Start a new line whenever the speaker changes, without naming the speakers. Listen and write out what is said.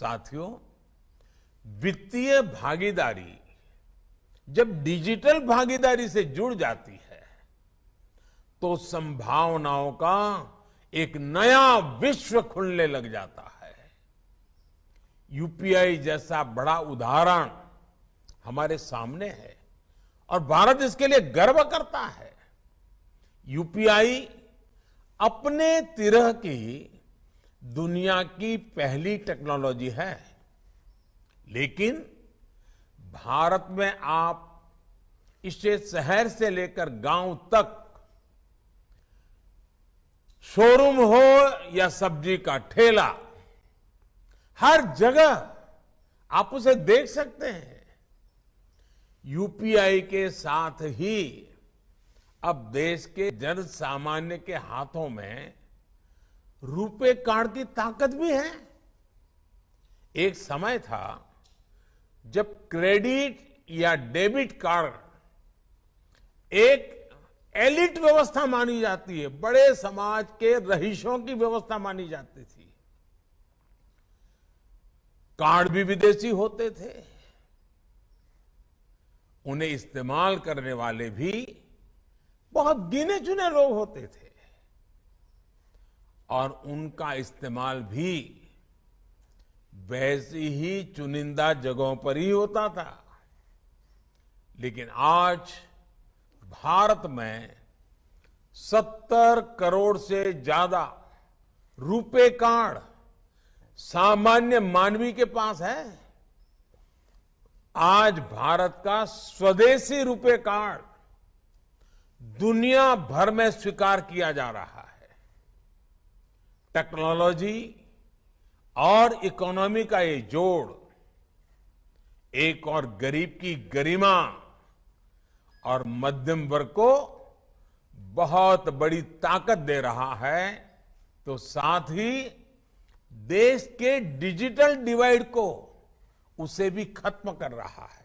साथियों वित्तीय भागीदारी जब डिजिटल भागीदारी से जुड़ जाती है तो संभावनाओं का एक नया विश्व खुलने लग जाता है यूपीआई जैसा बड़ा उदाहरण हमारे सामने है और भारत इसके लिए गर्व करता है यूपीआई अपने तिरह की दुनिया की पहली टेक्नोलॉजी है लेकिन भारत में आप इसे शहर से लेकर गांव तक शोरूम हो या सब्जी का ठेला हर जगह आप उसे देख सकते हैं यूपीआई के साथ ही अब देश के जन सामान्य के हाथों में रुपए कार्ड की ताकत भी है एक समय था जब क्रेडिट या डेबिट कार्ड एक एलिट व्यवस्था मानी जाती है बड़े समाज के रहीशों की व्यवस्था मानी जाती थी कार्ड भी विदेशी होते थे उन्हें इस्तेमाल करने वाले भी बहुत गिने चुने लोग होते थे और उनका इस्तेमाल भी वैसी ही चुनिंदा जगहों पर ही होता था लेकिन आज भारत में 70 करोड़ से ज्यादा रुपए कार्ड सामान्य मानवी के पास है आज भारत का स्वदेशी रुपए कार्ड दुनिया भर में स्वीकार किया जा रहा है टेक्नोलॉजी और इकोनॉमी का ये जोड़ एक और गरीब की गरिमा और मध्यम वर्ग को बहुत बड़ी ताकत दे रहा है तो साथ ही देश के डिजिटल डिवाइड को उसे भी खत्म कर रहा है